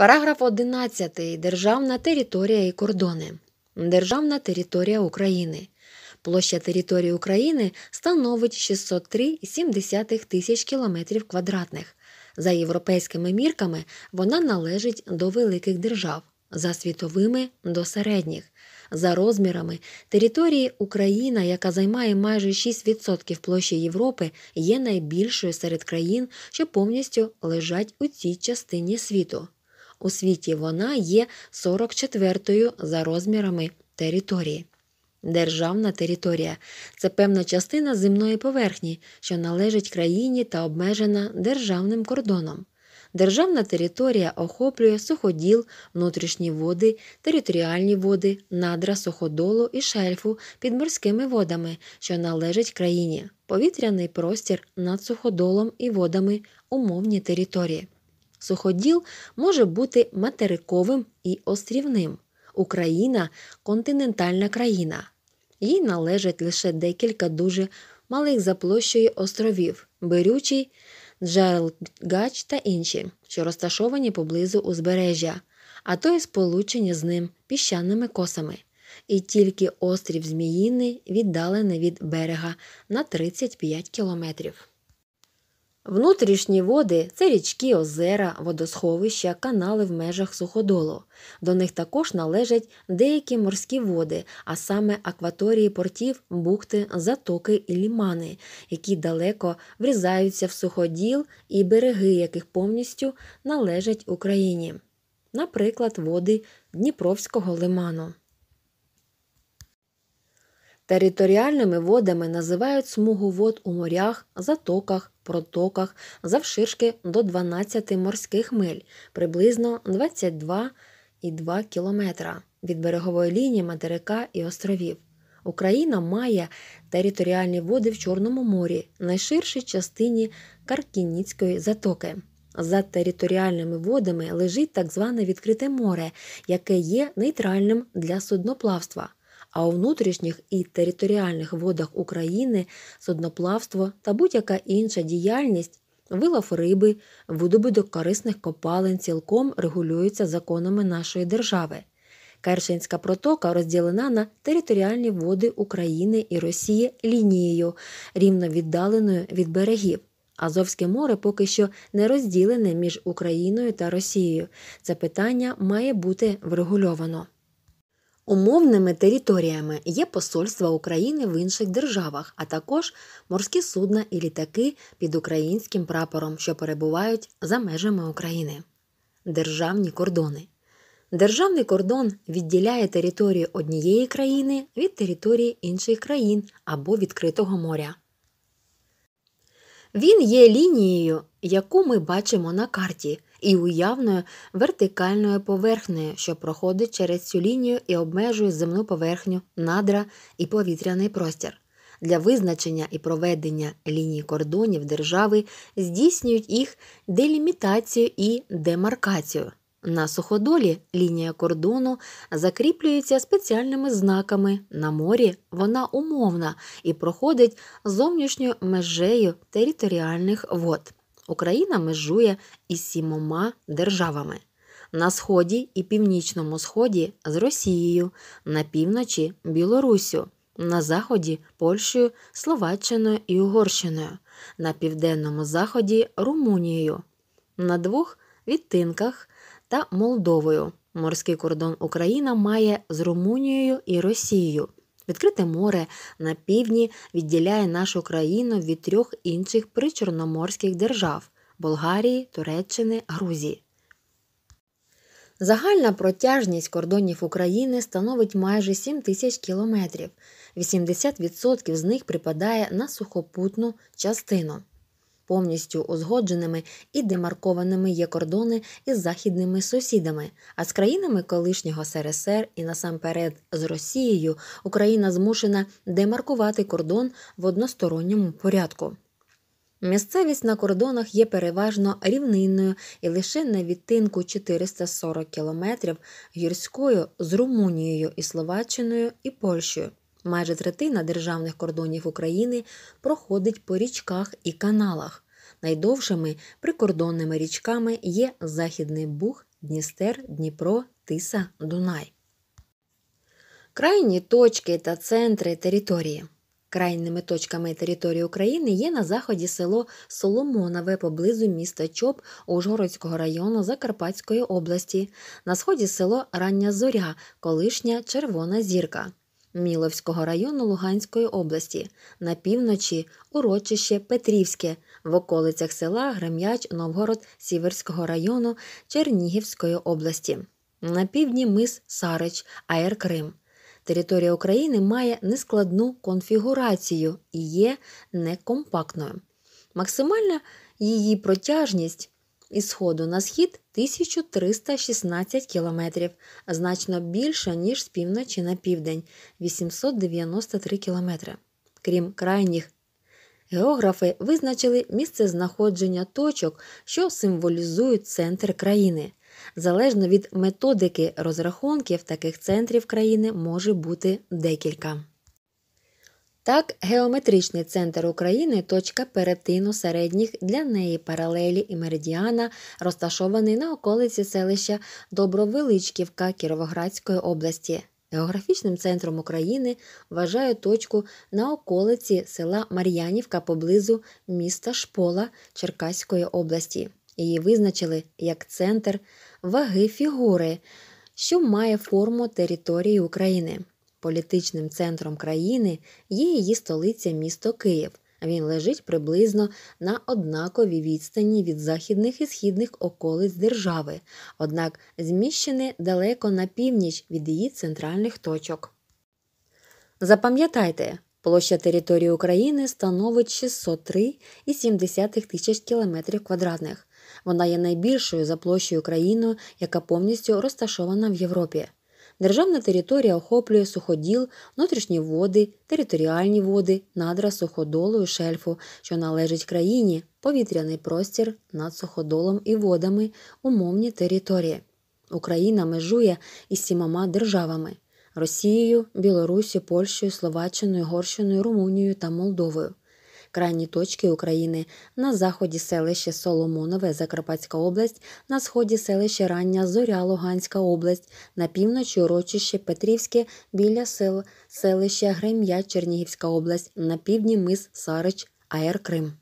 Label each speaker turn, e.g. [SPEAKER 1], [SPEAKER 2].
[SPEAKER 1] Параграф 11. Державна територія і кордони. Державна територія України. Площа території України становить 603,7 тисяч кілометрів квадратних. За європейськими мірками вона належить до великих держав, за світовими до середніх. За розмірами території Україна, яка займає майже 6% площі Європи, є найбільшою серед країн, що повністю лежать у цій частині світу у світі вона є 44-ю за розмірами території. Державна територія це певна частина земної поверхні, що належить країні та обмежена державним кордоном. Державна територія охоплює суходіл, внутрішні води, територіальні води, надра суходолу і шельфу під морськими водами, що належать країні, повітряний простір над суходолом і водами, умовні території. Суходіл може бути материковим і острівним. Україна континентальна країна. Їй належать лише декілька дуже малих за площею островів Берючий, Джайлгач та інші, що розташовані поблизу узбережжя, а то й сполучені з ним піщаними косами. І тільки острів Зміїни віддалений від берега на 35 кілометрів. Внутрішні води це річки, озера, водосховища, канали в межах суходолу. До них також належать деякі морські води, а саме акваторії портів, бухти, затоки і лімани, які далеко врізаються в суходіл і береги, яких повністю належать Україні, наприклад, води Дніпровського лиману. Територіальними водами називають смугу вод у морях, затоках, протоках завширшки до 12 морських миль, приблизно 22,2 км від берегової лінії материка і островів. Україна має територіальні води в Чорному морі, найширшій частині Каркініцької затоки. За територіальними водами лежить так зване відкрите море, яке є нейтральним для судноплавства а у внутрішніх і територіальних водах України судноплавство та будь-яка інша діяльність, вилов риби, видобуток корисних копалин цілком регулюється законами нашої держави. Керченська протока розділена на територіальні води України і Росії лінією, рівно віддаленою від берегів. Азовське море поки що не розділене між Україною та Росією. Це питання має бути врегульовано. Умовними територіями є посольства України в інших державах, а також морські судна і літаки під українським прапором, що перебувають за межами України. Державні кордони. Державний кордон відділяє територію однієї країни від території інших країн або відкритого моря. Він є лінією, яку ми бачимо на карті і уявною вертикальною поверхнею, що проходить через цю лінію і обмежує земну поверхню, надра і повітряний простір. Для визначення і проведення ліній кордонів держави здійснюють їх делімітацію і демаркацію. На суходолі лінія кордону закріплюється спеціальними знаками. На морі вона умовна і проходить зовнішньою межею територіальних вод. Україна межує із сімома державами. На сході і північному сході з Росією, на півночі Білорусю, на заході Польщею, Словаччиною і Угорщиною, на південному заході Румунією, на двох відтинках та Молдовою. Морський кордон Україна має з Румунією і Росією. Відкрите море на півдні відділяє нашу країну від трьох інших причорноморських держав Болгарії, Туреччини, Грузії. Загальна протяжність кордонів України становить майже 7 тисяч кілометрів. 80% з них припадає на сухопутну частину повністю узгодженими і демаркованими є кордони із західними сусідами. А з країнами колишнього СРСР і насамперед з Росією Україна змушена демаркувати кордон в односторонньому порядку. Місцевість на кордонах є переважно рівнинною і лише на відтинку 440 кілометрів гірською з Румунією і Словаччиною і Польщею. Майже третина державних кордонів України проходить по річках і каналах. Найдовшими прикордонними річками є Західний Буг, Дністер, Дніпро, Тиса, Дунай. Крайні точки та центри території. Крайніми точками території України є на заході село Соломонове поблизу міста Чоп Ужгородського району Закарпатської області, на сході село Рання Зоря, колишня Червона Зірка. Міловського району Луганської області, на півночі урочище Петрівське, в околицях села Грем'яч Новгород Сіверського району Чернігівської області, на півдні мис Сарич, Аер Крим. Територія України має нескладну конфігурацію і є некомпактною. Максимальна її протяжність із сходу на схід 1316 кілометрів, значно більше, ніж з півночі на південь 893 кілометри. Крім крайніх, географи визначили місце знаходження точок, що символізують центр країни. Залежно від методики розрахунків таких центрів країни може бути декілька. Так, геометричний центр України точка перетину середніх для неї паралелі і меридіана, розташований на околиці селища Добровеличківка Кіровоградської області. Географічним центром України вважає точку на околиці села Мар'янівка поблизу міста Шпола Черкаської області. Її визначили як центр ваги фігури, що має форму території України. Політичним центром країни є її столиця місто Київ. Він лежить приблизно на однаковій відстані від західних і східних околиць держави, однак зміщений далеко на північ від її центральних точок. Запам'ятайте, площа території України становить 603,7 тисяч кілометрів квадратних. Вона є найбільшою за площею країною, яка повністю розташована в Європі. Державна територія охоплює суходіл, внутрішні води, територіальні води, надра суходолу і шельфу, що належить країні, повітряний простір над суходолом і водами, умовні території. Україна межує із сімома державами Росією, Білорусі, Польщею, Словаччиною, Горщиною, Румунією та Молдовою крайні точки України, на заході селище Соломонове, Закарпатська область, на сході селище Рання Зоря, Луганська область, на півночі урочище Петрівське біля сел, селища Грем'я, Чернігівська область, на півдні мис Сарич, Аер Крим.